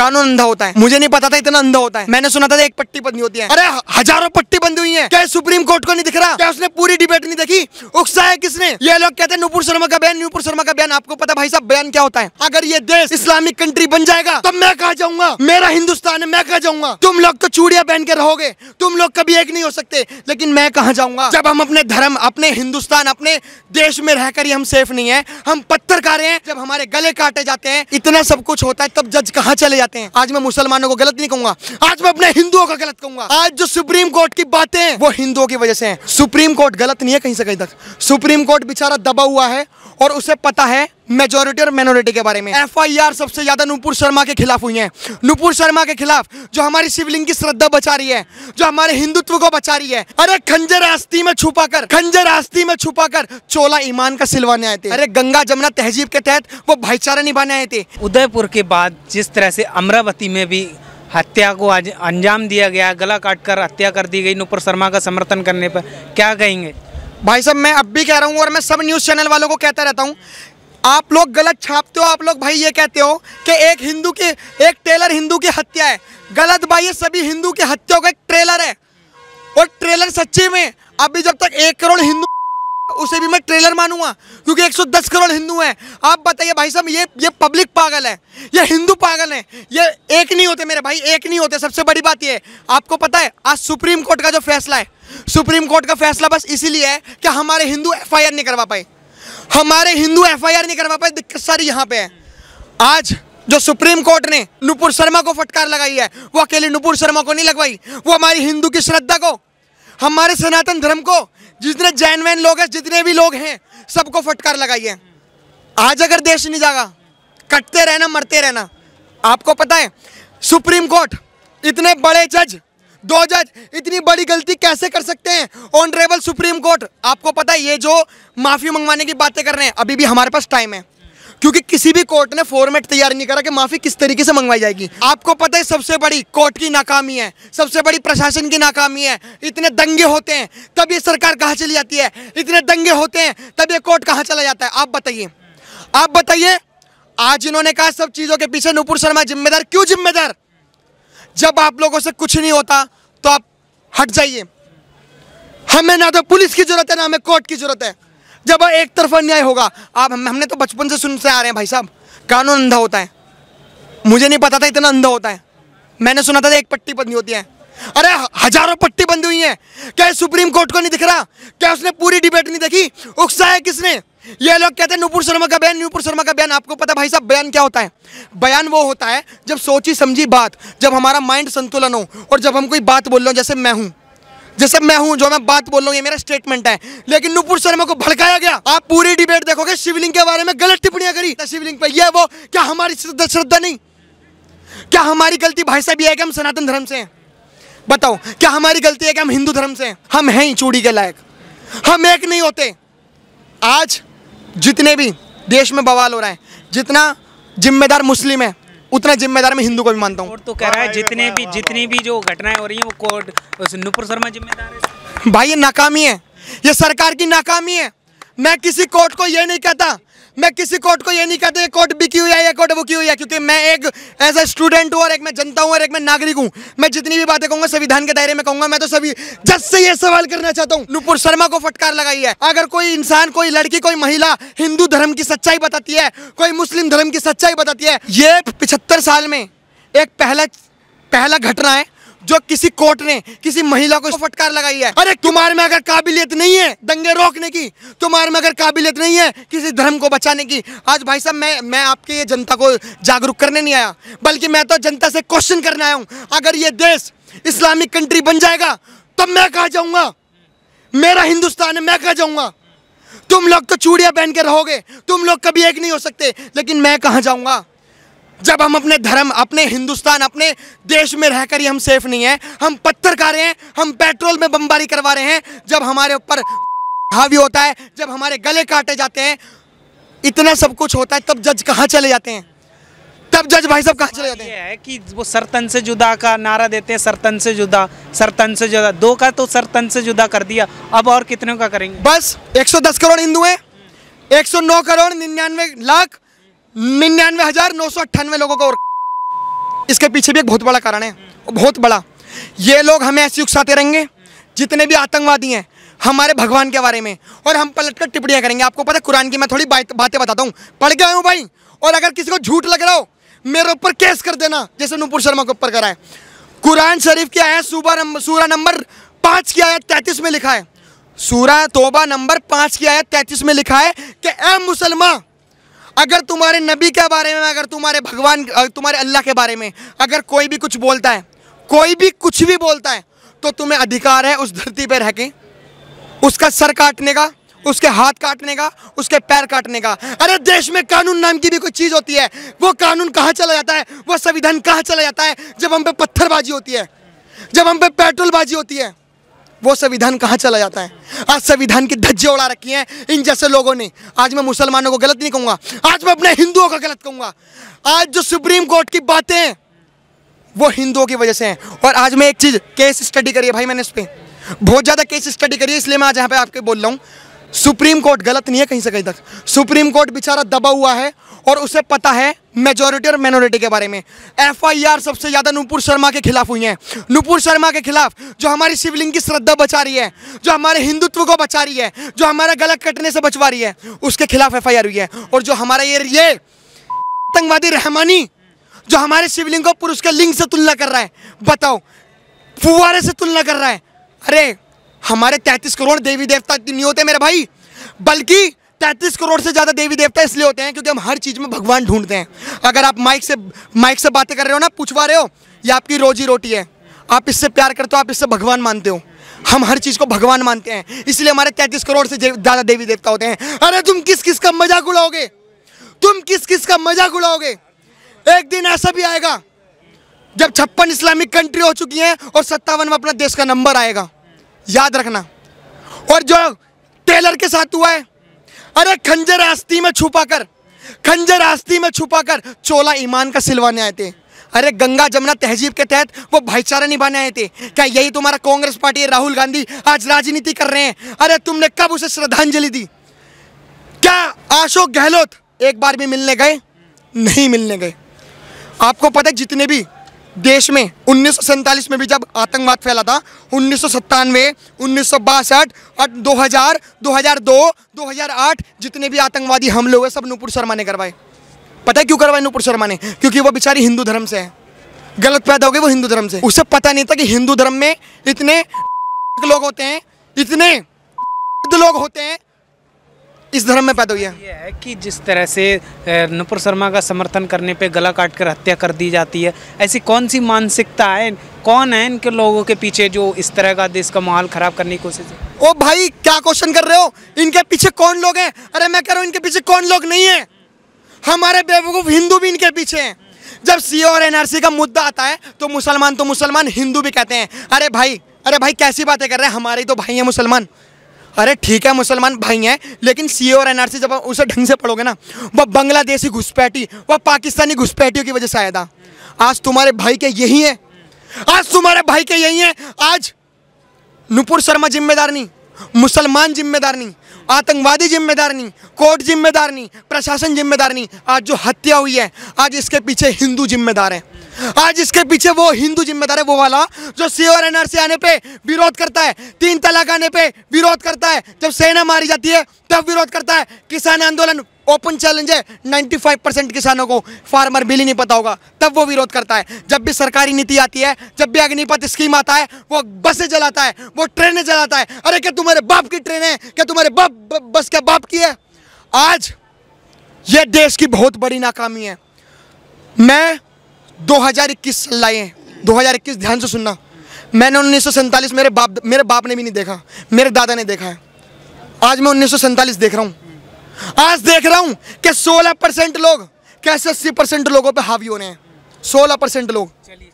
कानून अंधा होता है मुझे नहीं पता था इतना अंधा होता है मैंने सुना था एक पट्टी बंदी होती है अरे हजारों पट्टी बंदी हुई है क्या सुप्रीम कोर्ट को नहीं दिख रहा क्या उसने पूरी डिबेट नहीं देखी उकसा है किसने ये लोग कहते हैं नुपुर शर्मा का बयान नुपुर शर्मा का बयान आपको पता भाई साहब बयान क्या होता है अगर ये देश इस्लामिक कंट्री बन जाएगा तो मैं कहा जाऊंगा मेरा हिंदुस्तान है मैं कहा जाऊंगा तुम लोग तो चूड़िया पहन के रहोगे तुम लोग कभी एक नहीं हो सकते लेकिन मैं कहा जाऊंगा जब हम अपने धर्म अपने हिंदुस्तान अपने देश में रहकर ही हम सेफ नहीं है हम पत्थर खा रहे हैं जब हमारे गले काटे जाते हैं इतना सब कुछ होता है तब जज कहाँ चले जाते जाते हैं आज मैं मुसलमानों को गलत नहीं कहूंगा आज मैं अपने हिंदुओं का गलत कहूंगा आज जो सुप्रीम कोर्ट की बातें वो हिंदुओं की वजह से है सुप्रीम कोर्ट गलत नहीं है कहीं से कहीं तक सुप्रीम कोर्ट बेचारा दबा हुआ है और उसे पता है मेजोरिटी और माइनॉरिटी के बारे में एफआईआर सबसे ज़्यादा नूपुर शर्मा के खिलाफ हुई है नूपुर शर्मा के खिलाफ जो हमारी शिवलिंग की श्रद्धा बचा रही है जो हमारे हिंदुत्व को बचा रही है अरे खंजर आस्ती में छुपा कर खंजर आस्ती में छुपा कर चोला ईमान का सिलवाने आए थे अरे गंगा जमुना तहजीब के तहत वो भाईचारा निभाने आए थे उदयपुर के बाद जिस तरह से अमरावती में भी हत्या को अंजाम दिया गया गला काट कर हत्या कर दी गई नूपुर शर्मा का समर्थन करने पर क्या कहेंगे भाई साहब मैं अब भी कह रहा हूँ और मैं सब न्यूज़ चैनल वालों को कहता रहता हूँ आप लोग गलत छापते हो आप लोग भाई ये कहते हो कि एक हिंदू की एक ट्रेलर हिंदू की हत्या है गलत भाई ये सभी हिंदू की हत्याओं का एक ट्रेलर है और ट्रेलर सच्ची में अभी जब तक एक करोड़ हिंदू उसे भी मैं ट्रेलर मानूंगा क्योंकि 110 करोड़ हिंदू हैं आप बताइए भाई साहब ये ये पब्लिक पागल है ये हिंदू पागल है ये एक नहीं होते मेरे भाई एक नहीं होते सबसे बड़ी बात ये आपको पता है आज सुप्रीम कोर्ट का जो फैसला है सुप्रीम कोर्ट का फैसला बस इसीलिए है कि हमारे हिंदू एफ नहीं करवा पाए हमारे हिंदू एफ नहीं करवा पाए दिक्कत सारी यहाँ पे है आज जो सुप्रीम कोर्ट ने नुपुर शर्मा को फटकार लगाई है वो अकेले नुपुर शर्मा को नहीं लगवाई वो हमारी हिंदू की श्रद्धा को हमारे सनातन धर्म को जितने जैन वैन लोग हैं जितने भी लोग हैं सबको फटकार लगाइए आज अगर देश नहीं जागा कटते रहना मरते रहना आपको पता है सुप्रीम कोर्ट इतने बड़े जज दो जज इतनी बड़ी गलती कैसे कर सकते हैं ऑनरेबल सुप्रीम कोर्ट आपको पता है ये जो माफ़ी मंगवाने की बातें कर रहे हैं अभी भी हमारे पास टाइम है क्योंकि किसी भी कोर्ट ने फॉर्मेट तैयार नहीं करा कि माफी किस तरीके से मंगवाई जाएगी आपको पता है सबसे बड़ी कोर्ट की नाकामी है सबसे बड़ी प्रशासन की नाकामी है इतने दंगे होते हैं तब ये सरकार कहाँ चली जाती है इतने दंगे होते हैं तब ये कोर्ट कहाँ चला जाता है आप बताइए आप बताइए आज इन्होंने कहा सब चीज़ों के पीछे नूपुर शर्मा जिम्मेदार क्यों जिम्मेदार जब आप लोगों से कुछ नहीं होता तो आप हट जाइए हमें ना तो पुलिस की जरूरत है ना हमें कोर्ट की जरूरत है जब एक तरफा न्याय होगा आप हम हमने तो बचपन से सुनते आ रहे हैं भाई साहब कानून अंधा होता है मुझे नहीं पता था इतना अंधा होता है मैंने सुना था एक पट्टी बंदी होती है अरे हजारों पट्टी बंदी हुई है क्या सुप्रीम कोर्ट को नहीं दिख रहा क्या उसने पूरी डिबेट नहीं देखी उकसा है किसने ये लोग कहते हैं नूपुर शर्मा का बयान नूपुर शर्मा का बयान आपको पता भाई साहब बयान क्या होता है बयान वो होता है जब सोची समझी बात जब हमारा माइंड संतुलन हो और जब हम कोई बात बोल रहे हो जैसे मैं हूँ जैसे मैं हूँ जो मैं बात बोल रहा हूँ ये मेरा स्टेटमेंट है लेकिन नुपुर शर्मा को भड़काया गया आप पूरी डिबेट देखोगे शिवलिंग के बारे में गलत टिप्पणियां करी तो शिवलिंग पर यह वो क्या हमारी श्रद्धा नहीं क्या हमारी गलती भाई साहब ये है कि हम सनातन धर्म से हैं बताओ क्या हमारी गलती है कि हम हिंदू धर्म से हैं हम हैं ही चूड़ी के लायक हम एक नहीं होते आज जितने भी देश में बवाल हो रहा है जितना जिम्मेदार मुस्लिम है उतना जिम्मेदार मैं हिंदू को भी मानता हूँ तो कह रहा है हाँ, जितने हाँ, भी हाँ, जितनी भी जो घटनाएं हो रही है वो कोर्ट नुपुर शर्मा जिम्मेदार है भाई ये नाकामी है ये सरकार की नाकामी है मैं किसी कोर्ट को ये नहीं कहता मैं किसी कोर्ट को ये नहीं कहता ये कोर्ट बिकी हुई है या कोर्ट बुकी हुई है क्योंकि मैं एक एज ए स्टूडेंट हूँ और एक मैं जनता हूँ और एक मैं नागरिक हूँ मैं जितनी भी बातें कहूंगा संविधान के दायरे में कहूंगा मैं तो सभी जस से ये सवाल करना चाहता हूँ नुपुर शर्मा को फटकार लगाई है अगर कोई इंसान कोई लड़की कोई महिला हिंदू धर्म की सच्चाई बताती है कोई मुस्लिम धर्म की सच्चाई बताती है ये पिछहत्तर साल में एक पहला पहला घटना है जो किसी कोर्ट ने किसी महिला को फटकार लगाई है अरे तुम्हारे में अगर काबिलियत नहीं है दंगे रोकने की तुम्हारे में अगर काबिलियत नहीं है किसी धर्म को बचाने की आज भाई साहब मैं मैं आपके ये जनता को जागरूक करने नहीं आया बल्कि मैं तो जनता से क्वेश्चन करने आया हूँ अगर ये देश इस्लामिक कंट्री बन जाएगा तब तो मैं कहा जाऊँगा मेरा हिंदुस्तान है मैं कहा जाऊँगा तुम लोग तो चूड़िया पहन के रहोगे तुम लोग कभी एक नहीं हो सकते लेकिन मैं कहाँ जाऊँगा जब हम अपने धर्म अपने हिंदुस्तान अपने देश में रहकर ही हम सेफ नहीं हैं हम पत्थर खा रहे हैं हम पेट्रोल में बमबारी करवा रहे हैं जब हमारे ऊपर हावी होता है जब हमारे गले काटे जाते हैं इतना सब कुछ होता है तब जज कहाँ चले जाते हैं तब जज भाई साहब कहाँ चले जाते हैं है कि वो सरतन से जुदा का नारा देते हैं सरतन से जुदा सरतन से जुदा दो का तो सरतन से जुदा कर दिया अब और कितने का करेंगे बस एक करोड़ हिंदू हैं 109 करोड़ निन्यानवे लाख निन्यानवे हजार नौ सौ अट्ठानवे लोगों का और इसके पीछे भी एक बहुत बड़ा कारण है बहुत बड़ा ये लोग हमें ऐसी उकसाते रहेंगे जितने भी आतंकवादी हैं हमारे भगवान के बारे में और हम पलट कर टिप्पणियां करेंगे आपको पता है कुरान की मैं थोड़ी बातें बताता हूँ पढ़ के आया हूँ भाई और अगर किसी को झूठ लग रहा हो मेरे ऊपर केस कर देना जैसे नूपुर शर्मा के ऊपर करा है कुरान शरीफ की आयत सूबा सूरा नंबर पाँच की आयत तैंतीस में लिखा है सूरा तोबा नंबर पाँच की आयत तैंतीस में लिखा है कि ए मुसलमान अगर तुम्हारे नबी के बारे में अगर तुम्हारे भगवान तुम्हारे अल्लाह के बारे में अगर कोई भी कुछ बोलता है कोई भी कुछ भी बोलता है तो तुम्हें अधिकार है उस धरती पर रह के उसका सर काटने का उसके हाथ काटने का उसके पैर काटने का अरे देश में कानून नाम की भी कोई चीज़ होती है वो कानून कहाँ चला जाता है वो संविधान कहाँ चला जाता है जब हम पे पत्थरबाजी होती है जब हम पे पेट्रोलबाजी होती है वो संविधान कहाँ चला जाता है आज संविधान की धज्जे उड़ा रखी हैं इन जैसे लोगों ने आज मैं मुसलमानों को गलत नहीं कहूँगा आज मैं अपने हिंदुओं को गलत कहूँगा आज जो सुप्रीम कोर्ट की बातें हैं वो हिंदुओं की वजह से हैं और आज मैं एक चीज़ केस स्टडी करी है भाई मैंने इस पर बहुत ज़्यादा केस स्टडी करी है इसलिए मैं आज यहाँ पे आपके बोल रहा हूँ सुप्रीम कोर्ट गलत नहीं है कहीं से कहीं तक सुप्रीम कोर्ट बेचारा दबा हुआ है और उसे पता है मेजोरिटी और माइनॉरिटी के बारे में एफआईआर सबसे ज़्यादा नूपुर शर्मा के खिलाफ हुई है नूपुर शर्मा के खिलाफ जो हमारी शिवलिंग की श्रद्धा बचा रही है जो हमारे हिंदुत्व को बचा रही है जो हमारा गलत कटने से बचवा रही है उसके खिलाफ एफ हुई है और जो हमारा ये ये आतंकवादी रहमानी जो हमारे शिवलिंग को पुरुष के लिंग से तुलना कर रहा है बताओ फुवारे से तुलना कर रहा है अरे हमारे तैंतीस करोड़ देवी देवता तो नहीं होते मेरे भाई बल्कि तैंतीस करोड़ से ज़्यादा देवी देवता इसलिए होते हैं क्योंकि हम हर चीज़ में भगवान ढूंढते हैं अगर आप माइक से माइक से बातें कर रहे हो ना पूछवा रहे हो ये आपकी रोजी रोटी है आप इससे प्यार करते हो आप इससे भगवान मानते हो हम हर चीज़ को भगवान मानते हैं इसलिए हमारे तैंतीस करोड़ से ज़्यादा देवी देवता होते हैं अरे तुम किस किस का मजाक उड़ाओगे तुम किस किस का मजाक उड़ाओगे एक दिन ऐसा भी आएगा जब छप्पन इस्लामिक कंट्री हो चुकी हैं और सत्तावन में अपना देश का नंबर आएगा याद रखना और जो टेलर के साथ हुआ है अरे खंजर आस्ती में छुपा कर खंजर आस्ती में छुपा कर चोला ईमान का सिलवाने आए थे अरे गंगा जमुना तहजीब के तहत वो भाईचारा निभाने आए थे क्या यही तुम्हारा कांग्रेस पार्टी है राहुल गांधी आज राजनीति कर रहे हैं अरे तुमने कब उसे श्रद्धांजलि दी क्या अशोक गहलोत एक बार भी मिलने गए नहीं मिलने गए आपको पता है जितने भी देश में उन्नीस में भी जब आतंकवाद फैला था उन्नीस सौ सत्तानवे उन्नीस और 2000, 2002, 2008 जितने भी आतंकवादी हमले हुए सब नूपुर शर्मा ने करवाए पता है क्यों करवाए नूपुर शर्मा ने क्योंकि वो बेचारी हिंदू धर्म से है गलत पैदा हो गए वो हिंदू धर्म से उसे पता नहीं था कि हिंदू धर्म में इतने लोग होते हैं इतने लोग होते हैं इस धर्म में पैदा हुई है ये है कि जिस तरह से नुपुर शर्मा का समर्थन करने पे गला काट कर हत्या कर दी जाती है ऐसी कौन सी मानसिकता है कौन है इनके लोगों के पीछे जो इस तरह का देश का माहौल खराब करने की कोशिश ओ भाई क्या क्वेश्चन कर रहे हो इनके पीछे कौन लोग हैं अरे मैं कह रहा हूँ इनके पीछे कौन लोग नहीं है हमारे बेवकूफ़ हिंदू भी इनके पीछे हैं जब सीओ और एनआरसी का मुद्दा आता है तो मुसलमान तो मुसलमान हिंदू भी कहते हैं अरे भाई अरे भाई कैसी बातें कर रहे हैं हमारे तो भाई हैं मुसलमान अरे ठीक है मुसलमान भाई हैं लेकिन सी और एनआरसी जब उसे ढंग से पढ़ोगे ना वह बांग्लादेशी घुसपैठी वह पाकिस्तानी घुसपैठियों की वजह से आया था आज तुम्हारे भाई के यही है आज तुम्हारे भाई के यही है आज नुपुर शर्मा जिम्मेदार नहीं मुसलमान जिम्मेदार नहीं आतंकवादी जिम्मेदार नहीं कोर्ट जिम्मेदार नहीं प्रशासन जिम्मेदार नहीं आज जो हत्या हुई है आज इसके पीछे हिंदू जिम्मेदार हैं आज इसके पीछे वो हिंदू जिम्मेदार है वो वाला जो सी और एन आने पे विरोध करता है तीन तलाक आने पे विरोध करता है जब सेना मारी जाती है तब विरोध करता है किसान आंदोलन ओपन चैलेंज है 95 परसेंट किसानों को फार्मर बिल ही नहीं पता होगा तब वो विरोध करता है जब भी सरकारी नीति आती है जब भी अग्निपथ स्कीम आता है वो बसें जलाता है वो ट्रेनें जलाता है अरे क्या तुम्हारे बाप की ट्रेन है क्या तुम्हारे बाप बस क्या बाप की है आज ये देश की बहुत बड़ी नाकामी है मैं 2021 चल दो हजार इक्कीस ध्यान से सुनना मैंने उन्नीस मेरे बाप मेरे बाप ने भी नहीं देखा मेरे दादा ने देखा है आज मैं उन्नीस देख रहा हूँ आज देख रहा हूँ कि 16 परसेंट लोग कैसे अस्सी परसेंट लोगों पे हावी हो रहे हैं 16 परसेंट लोग